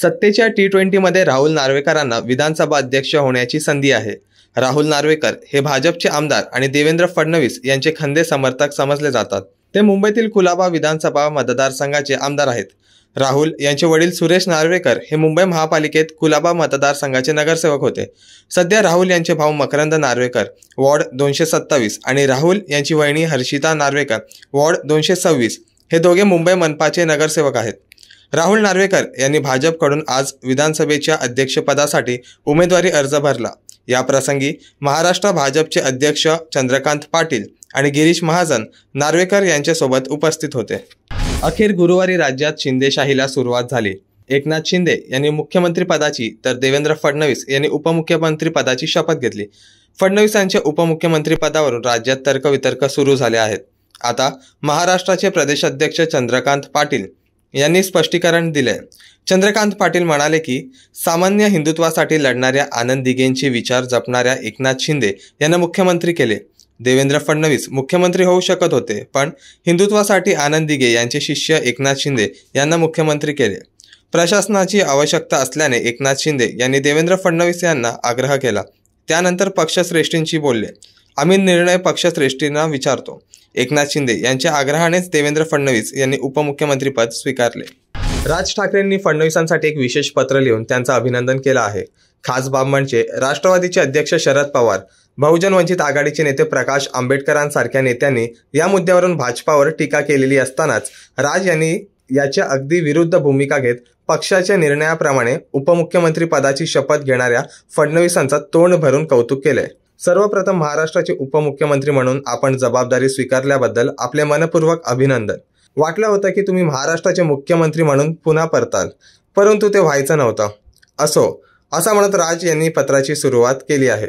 सत्तेच्या टी ट्वेंटीमध्ये राहुल नार्वेकरांना विधानसभा अध्यक्ष होण्याची संधी आहे राहुल नार्वेकर हे भाजपचे आमदार आणि देवेंद्र फडणवीस यांचे खंदे समर्थक समजले जातात ते मुंबईतील कुलाबा विधानसभा मतदारसंघाचे आमदार आहेत राहुल यांचे वडील सुरेश नार्वेकर हे मुंबई महापालिकेत कुलाबा मतदारसंघाचे नगरसेवक होते सध्या राहुल यांचे भाऊ मकरंद नार्वेकर वॉर्ड दोनशे सत्तावीस आणि राहुल यांची वहिणी हर्षिता नार्वेकर वॉर्ड दोनशे सव्वीस हे दोघे मुंबई मनपाचे नगरसेवक आहेत राहुल नार्वेकर यांनी भाजपकडून आज विधानसभेच्या अध्यक्षपदासाठी उमेदवारी अर्ज भरला याप्रसंगी महाराष्ट्र भाजपचे अध्यक्ष चंद्रकांत पाटील आणि गिरीश महाजन नार्वेकर यांच्यासोबत उपस्थित होते अखेर गुरुवारी राज्यात शिंदेशाहीला सुरुवात झाली एकनाथ शिंदे यांनी मुख्यमंत्री पदाची तर देवेंद्र फडणवीस यांनी उपमुख्यमंत्री पदाची शपथ घेतली यांच्या उपमुख्यमंत्री पदावरून राज्यात तर्कवितर्क सुरू झाले आहेत आता महाराष्ट्राचे प्रदेशाध्यक्ष चंद्रकांत पाटील यांनी स्पष्टीकरण दिले चंद्रकांत पाटील म्हणाले की सामान्य हिंदुत्वासाठी लढणाऱ्या आनंद दिगेंचे विचार जपणाऱ्या एकनाथ शिंदे यांना मुख्यमंत्री केले देवेंद्र फडणवीस मुख्यमंत्री होऊ शकत होते पण हिंदुत्वासाठी आनंद दिघे यांचे शिष्य एकनाथ शिंदे यांना मुख्यमंत्री केले प्रशासनाची आवश्यकता असल्याने एकनाथ शिंदे यांनी देवेंद्र फडणवीस यांना आग्रह केला त्यानंतर पक्षश्रेष्ठींशी बोलले आम्ही निर्णय पक्षश्रेष्ठींना विचारतो एकनाथ शिंदे यांच्या आग्रहानेच देवेंद्र फडणवीस यांनी उपमुख्यमंत्रीपद स्वीकारले राज ठाकरेंनी फडणवीसांसाठी एक विशेष पत्र लिहून त्यांचं अभिनंदन केलं आहे खास बाब म्हणजे राष्ट्रवादीचे अध्यक्ष शरद पवार बहुजन वंचित आघाडीचे नेते प्रकाश आंबेडकरांसारख्या नेत्यांनी या मुद्द्यावरून भाजपावर टीका केलेली असतानाच राज यांनी याच्या अगदी विरुद्ध भूमिका घेत पक्षाच्या निर्णयाप्रमाणे उपमुख्यमंत्री पदाची शपथ घेणाऱ्या फडणवीसांचा तोंड भरून कौतुक केलंय सर्वप्रथम महाराष्ट्राचे उपमुख्यमंत्री म्हणून आपण जबाबदारी स्वीकारल्याबद्दल आपले मनपूर्वक अभिनंदन वाटलं होतं की तुम्ही महाराष्ट्राचे मुख्यमंत्री म्हणून पुन्हा परताल परंतु ते व्हायचं नव्हतं असो असं म्हणत राज यांनी पत्राची सुरुवात केली आहे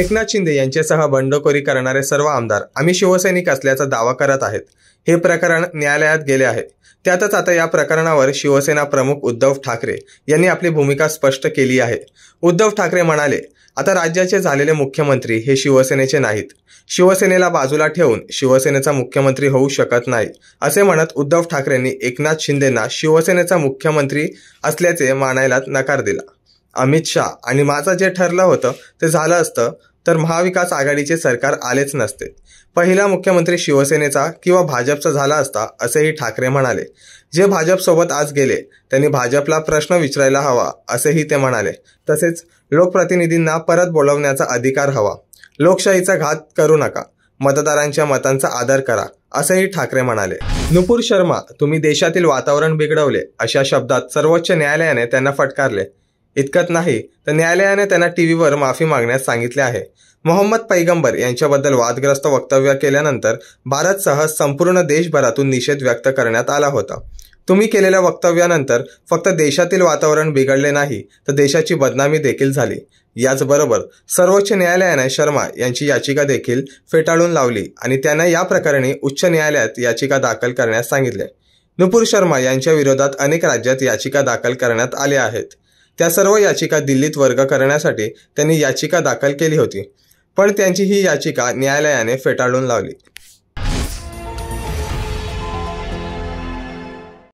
एकनाथ शिंदे यांच्यासह बंडखोरी करणारे सर्व आमदार आम्ही शिवसैनिक असल्याचा दावा करत आहेत हे प्रकरण न्यायालयात गेले आहे त्यातच आता या प्रकरणावर शिवसेना प्रमुख उद्धव ठाकरे यांनी आपली भूमिका स्पष्ट केली आहे उद्धव ठाकरे म्हणाले आता राज्याचे झालेले मुख्यमंत्री हे शिवसेनेचे नाहीत शिवसेनेला बाजूला ठेवून शिवसेनेचा मुख्यमंत्री होऊ शकत नाही असे म्हणत उद्धव ठाकरेंनी एकनाथ शिंदेना शिवसेनेचा मुख्यमंत्री असल्याचे मानायला नकार दिला अमित शाह आणि माझं जे ठरलं होतं ते झालं असतं तर महाविकास आघाडीचे सरकार आलेच नसते पहिला मुख्यमंत्री शिवसेनेचा किंवा भाजपचा झाला असता असेही ठाकरे म्हणाले जे भाजपसोबत आज गेले त्यांनी भाजपला प्रश्न विचारायला हवा असेही ते म्हणाले तसेच लोकप्रतिनिधींना परत बोलवण्याचा अधिकार हवा लोकशाहीचा घात करू नका मतदारांच्या मतांचा आदर करा असंही ठाकरे म्हणाले नुपूर शर्मा तुम्ही देशातील वातावरण बिघडवले अशा शब्दात सर्वोच्च न्यायालयाने त्यांना फटकारले इतकंच नाही तर न्यायालयाने त्यांना टीव्हीवर माफी मागण्यास सांगितले आहे मोहम्मद पैगंबर यांच्याबद्दल वादग्रस्त वक्तव्य केल्यानंतर भारतसह संपूर्ण देशभरातून निषेध व्यक्त करण्यात आला होता तुम्ही केलेल्या वक्तव्यानंतर फक्त देशातील वातावरण बिघडले नाही तर देशाची बदनामी देखील झाली याचबरोबर सर्वोच्च न्यायालयाने शर्मा यांची याचिका देखील फेटाळून लावली आणि त्यांना या प्रकरणी उच्च न्यायालयात याचिका दाखल करण्यास सांगितले नुपूर शर्मा यांच्या विरोधात अनेक राज्यात याचिका दाखल करण्यात आल्या आहेत त्या सर्व याचिका दिल्लीत वर्ग करण्यासाठी त्यांनी याचिका दाखल केली होती पण त्यांची ही याचिका न्यायालयाने फेटाळून लावली